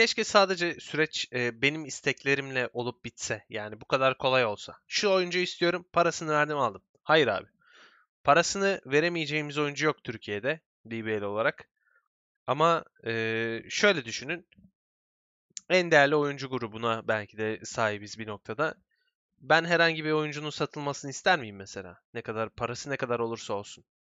Keşke sadece süreç e, benim isteklerimle olup bitse. Yani bu kadar kolay olsa. Şu oyuncu istiyorum, parasını verdim aldım. Hayır abi. Parasını veremeyeceğimiz oyuncu yok Türkiye'de DBL olarak. Ama e, şöyle düşünün. En değerli oyuncu grubuna belki de sahibiz bir noktada. Ben herhangi bir oyuncunun satılmasını ister miyim mesela? Ne kadar parası ne kadar olursa olsun.